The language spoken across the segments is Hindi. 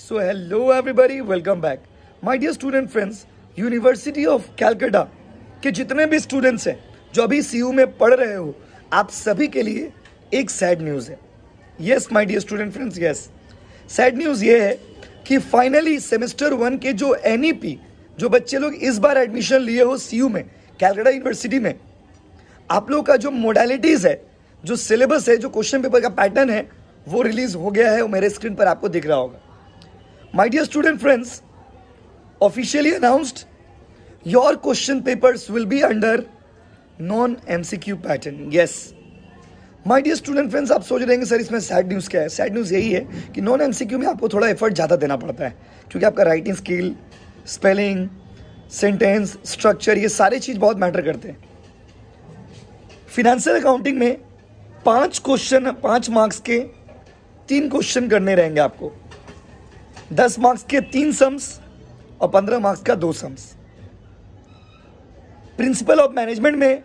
So hello everybody, welcome back. My dear student friends, University of Calcutta के जितने भी स्टूडेंट्स हैं जो अभी सी में पढ़ रहे हो आप सभी के लिए एक सैड न्यूज़ है yes my dear student friends yes sad news ये है कि फाइनली सेमेस्टर वन के जो एन e जो बच्चे लोग इस बार एडमिशन लिए हो सी में कैलकाटा यूनिवर्सिटी में आप लोगों का जो मोडालिटीज़ है जो सिलेबस है जो क्वेश्चन पेपर का पैटर्न है वो रिलीज़ हो गया है वो मेरे स्क्रीन पर आपको दिख रहा होगा student friends officially announced your question your will be under non M C Q pattern yes my dear student friends आप सोच रहे हैं सर इसमें सैड न्यूज़ क्या है सैड न्यूज़ यही है कि नॉन एमसीक्यू में आपको थोड़ा एफर्ट ज़्यादा देना पड़ता है क्योंकि आपका writing skill spelling sentence structure ये सारी चीज़ बहुत मैटर करते हैं फिनेंशियल अकाउंटिंग में पांच क्वेश्चन पांच मार्क्स के तीन क्वेश्चन करने रहेंगे आपको दस मार्क्स के तीन सम्स और पंद्रह मार्क्स का दो सम्स प्रिंसिपल ऑफ मैनेजमेंट में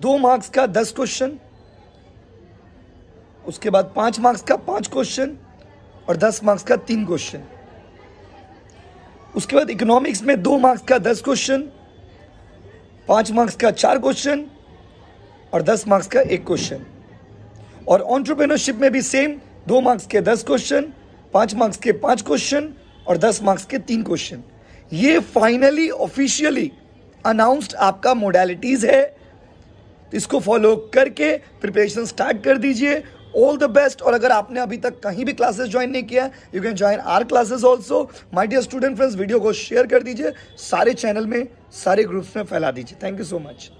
दो मार्क्स का दस क्वेश्चन उसके बाद पांच मार्क्स का पांच क्वेश्चन और दस मार्क्स का तीन क्वेश्चन उसके बाद इकोनॉमिक्स में दो मार्क्स का दस क्वेश्चन पांच मार्क्स का चार क्वेश्चन और दस मार्क्स का एक क्वेश्चन और ऑन्टरप्रेनरशिप में भी सेम दो मार्क्स के दस क्वेश्चन पाँच मार्क्स के पाँच क्वेश्चन और दस मार्क्स के तीन क्वेश्चन ये फाइनली ऑफिशियली अनाउंस्ड आपका मोडालिटीज है इसको फॉलो करके प्रिपरेशन स्टार्ट कर दीजिए ऑल द बेस्ट और अगर आपने अभी तक कहीं भी क्लासेस ज्वाइन नहीं किया you can join our classes also my dear student friends video को शेयर कर दीजिए सारे चैनल में सारे ग्रुप्स में फैला दीजिए थैंक यू सो मच